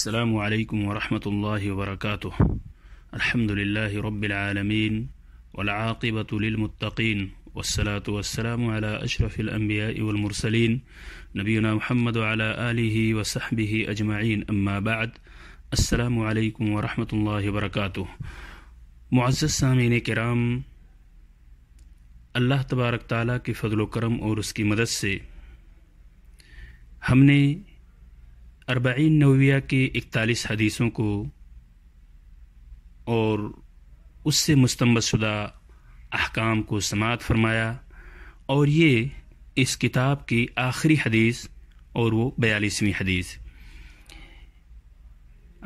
السلام عليكم ورحمة الله وبركاته الحمد لله رب العالمين والعاقبة للمتقين والصلاة والسلام على أشرف الأنبياء والمرسلين نبينا محمد وعلى آله وصحبه أجمعين أما بعد السلام عليكم ورحمة الله وبركاته معزز سامعین کرام اللہ تبارک تعالیٰ کے فضل و کرم اور اس کی مدد سے ہم نے अरबाइन नविया के इकतालीस हदीसों को और उससे मुस्तमद अहकाम को समात फरमाया और ये इस किताब की आखिरी हदीस और वो बयालीसवीं हदीस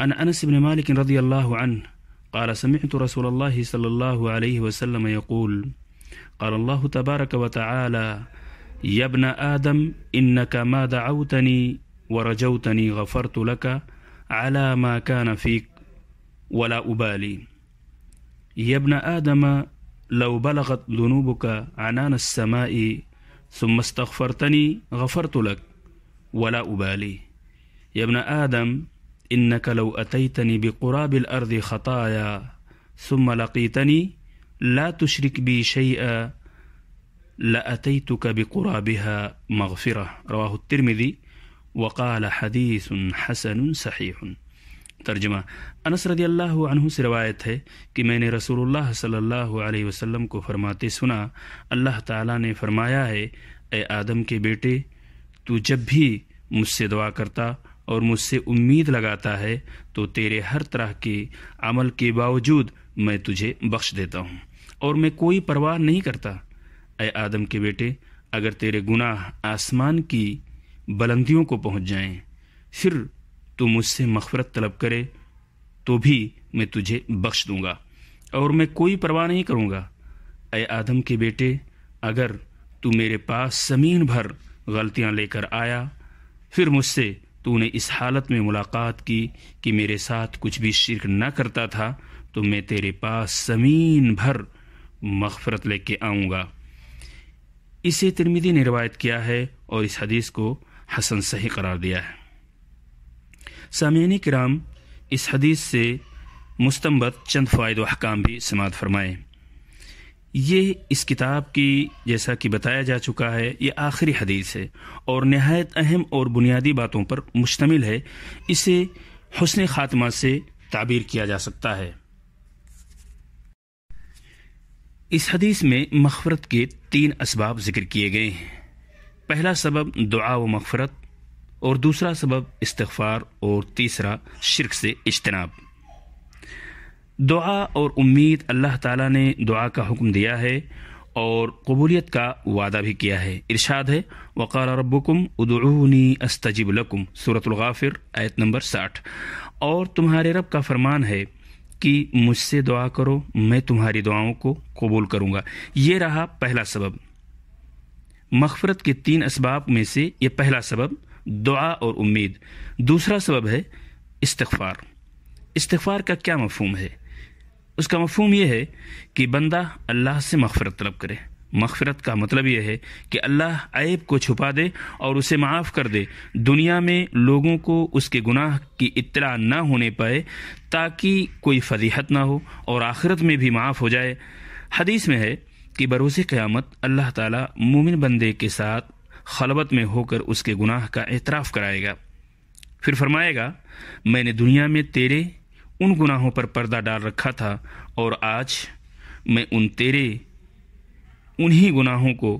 अन अनस बिन मालिक रदी अल्लाह अन قال سمعت رسول الله صلى الله عليه وسلم يقول قال الله تبارك وتعالى يا ابن آدم إنك ما دعوتني ورجوتني غفرت لك على ما كان فيك ولا أبالي يا ابن آدم لو بلغت ذنوبك عنان السماء ثم استغفرتني غفرت لك ولا أبالي يا ابن آدم إنك لو أتيتني بقراب الأرض خطايا ثم لقيتني لا تشرك بي شيئا لأتيتك بقرابها مغفرة رواه الترمذي वक़ाल हदीस हसन सहीह तर्जमा अनस रदी अल्लाह अनहु से रवायत है कि मैंने रसूलुल्लाह सल्लल्लाहु अलैहि वसल्लम को फरमाते सुना अल्लाह ताला ने फरमाया है ए आदम के बेटे तू जब भी मुझसे दुआ करता और मुझसे उम्मीद लगाता है तो तेरे हर तरह के अमल के बावजूद मैं तुझे बख्श देता हूँ और मैं कोई परवाह नहीं करता ए आदम के बेटे अगर तेरे गुनाह आसमान की बुलंदियों को पहुंच जाएं, फिर तू मुझसे मफफरत तलब करे तो भी मैं तुझे बख्श दूंगा और मैं कोई परवाह नहीं करूंगा अय आदम के बेटे अगर तू मेरे पास ज़मीन भर गलतियां लेकर आया फिर मुझसे तूने इस हालत में मुलाकात की कि मेरे साथ कुछ भी शिरक न करता था तो मैं तेरे पास ज़मीन भर मफफरत लेके आऊँगा इसे तिरमिदी ने रिवायत किया है और इस हदीस को हसन सही करार दिया है सामीन कराम इस हदीस से मुस्तमत चंद फ़ायद हकाम भी समात फरमाए ये इस किताब की जैसा कि बताया जा चुका है ये आखिरी हदीस है और नहायत अहम और बुनियादी बातों पर मुश्तमिल है इसे हसन ख़ात्मा से ताबीर किया जा सकता है इस हदीस में मफफरत के तीन इसबाब जिक्र किए गए हैं पहला सबब दुआ व मफफरत और दूसरा सबब इस्तफार और तीसरा शिरक से इजतनाब दुआ और उम्मीद अल्लाह ताला ने दुआ का हुक्म दिया है और कबूलियत का वादा भी किया है इरशाद है वक़ार रबुकुम उदनी अस्तजिब लकुम सूरतलगाफिर आयत नंबर साठ और तुम्हारे रब का फरमान है कि मुझसे दुआ करो मैं तुम्हारी दुआओं को कबूल करूँगा ये रहा पहला सबब मगफरत के तीन इसबाब में से यह पहला सबब दुआ और उम्मीद दूसरा सबब है इस्तफार इस्तफार का क्या मफहम है उसका मफहम यह है कि बंदा अल्लाह से मगफरत तलब करे मगफरत का मतलब यह है कि अल्लाह ऐब को छुपा दे और उसे माफ़ कर दे दुनिया में लोगों को उसके गुनाह की इतला ना होने पाए ताकि कोई फजीहत ना हो और आखिरत में भी माफ़ हो जाए हदीस में है कि बरोज़ क़्यामत अल्लाह ताला मोमिन बंदे के साथ खलबत में होकर उसके गुनाह का एतराफ़ कराएगा फिर फरमाएगा मैंने दुनिया में तेरे उन गुनाहों पर पर्दा डाल रखा था और आज मैं उन तेरे उन्हीं गुनाहों को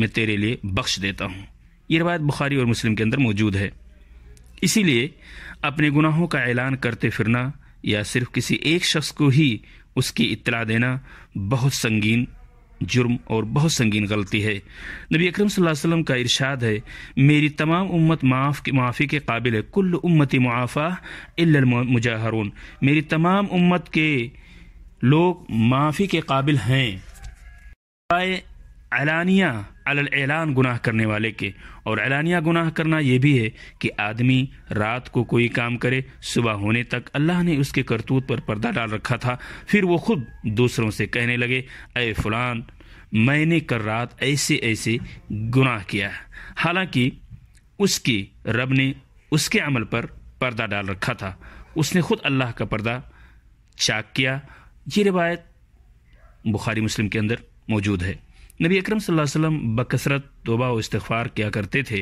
मैं तेरे लिए बख्श देता हूँ ये रवायत बुखारी और मुस्लिम के अंदर मौजूद है इसीलिए अपने गुनाहों का ऐलान करते फिरना या सिर्फ किसी एक शख्स को ही उसकी इतला देना बहुत संगीन जुर्म और बहुत संगीन गलती है नबी अकरम वसल्लम का इरशाद है मेरी तमाम उम्मत माफ़ की माफ़ी के काबिल है कुल उम्मती मुआफ़ा मुजाहरून मेरी तमाम उम्मत के लोग माफ़ी के काबिल हैं अलानिया अलैलान गुनाह करने वाले के और अलानिया गुनाह करना यह भी है कि आदमी रात को कोई काम करे सुबह होने तक अल्लाह ने उसके करतूत पर पर्दा डाल रखा था फिर वो खुद दूसरों से कहने लगे अय फलान मैंने कर रात ऐसे ऐसे गुनाह किया हालांकि उसकी रब ने उसके अमल पर पर्दा डाल रखा था उसने खुद अल्लाह का पर्दा चाक किया ये रिवायत बुखारी मुस्लिम के अंदर मौजूद है नबी अकरम सल्लल्लाहु अलैहि वसल्लम बकसरत तोबा और इस्तफ़ार किया करते थे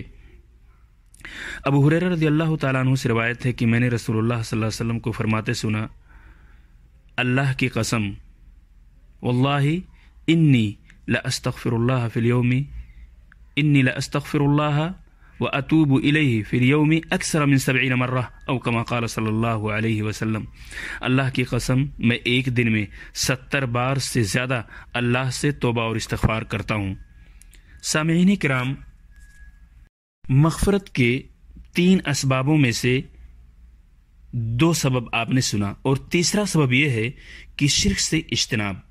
अबू हुरर रजी अल्लाह तु से रवायत है कि मैंने रसूलुल्लाह सल्लल्लाहु अलैहि वसल्लम को फरमाते सुना अल्लाह की कसम वल्लाहि इन्नी ला अस्तगफिरुल्लाह फिल यौमी इन्नी ला वअतूब इलही फिर यौमी अक्सर मिन सबीन मर्रा और कमा कल सल्लल्लाहु अलैहि वसल्लम अल्लाह की कसम मैं एक दिन में सत्तर बार से ज़्यादा अल्लाह से तोबा और इस्तफ़ार करता हूँ सामीन कराम मगफरत के तीन इसबाबों में से दो सबब आपने सुना और तीसरा सबब यह है कि शिरक से इजतनाब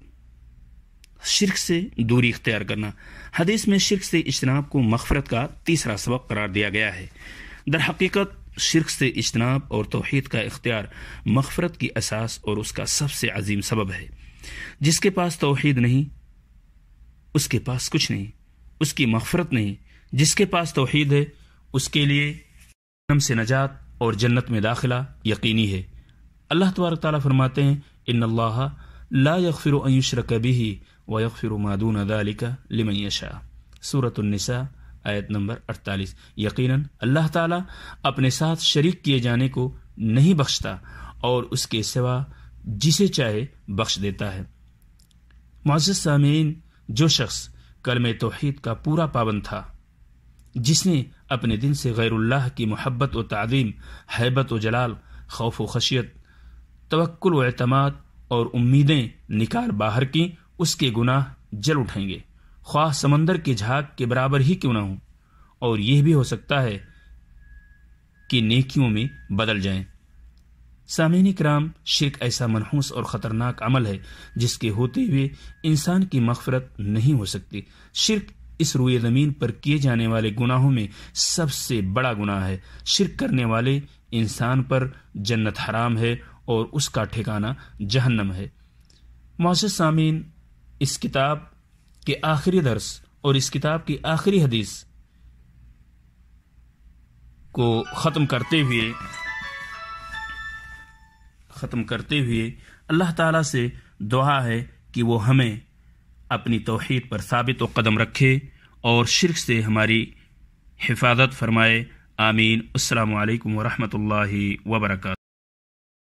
शिरक से दूरी इख्तियार करना हदीस में शिरक से इजतनाब को मफफरत का तीसरा सबक करार दिया गया है दर हकीकत शिरक से इजतनाब और तोहद का इख्तियार मफफरत की असास और उसका सबसे अजीम सबब है जिसके पास तोहद नहीं उसके पास कुछ नहीं उसकी मफफरत नहीं जिसके पास तोहद है उसके लिए नम से नजात और जन्नत में दाखिला यकीनी है अल्लाह तबारक तला फरमाते हैं इन अल्लाह ला यकफिर अयुशर कभी व यकफिर मादून अदालिका लिमैशा आयत नंबर 48 यकीनन अल्लाह ताला अपने साथ शरीक किए जाने को नहीं बख्शता और उसके सिवा जिसे चाहे बख्श देता है मुआज़ सामीन जो शख्स कलम तोहहीद का पूरा पाबंद था जिसने अपने दिल से गैरुल्लाह की मोहब्बत व तदीम हैबत व जलाल खौफ व खशियत तवक्ल व अतमाद और उम्मीदें निकाल बाहर की उसके गुनाह जल उठेंगे ख्वाह समंदर के झाग के बराबर ही क्यों ना हो और यह भी हो सकता है कि नेकियों में बदल जाएं। सामिन कराम शिरक ऐसा मनहूस और ख़तरनाक अमल है जिसके होते हुए इंसान की मफफरत नहीं हो सकती शिरक इस रुए ज़मीन पर किए जाने वाले गुनाहों में सबसे बड़ा गुनाह है शिरक करने वाले इंसान पर जन्नत हराम है और उसका ठिकाना जहन्नम है मौसद सामीन इस किताब के आखिरी दर्स और इस किताब की आखिरी हदीस को ख़त्म करते हुए ख़त्म करते हुए अल्लाह ताला से दुआ है कि वो हमें अपनी तोहेद पर साबित व कदम रखे और शिरक से हमारी हिफाजत फरमाए आमीन अल्लाम वरहमल वबरक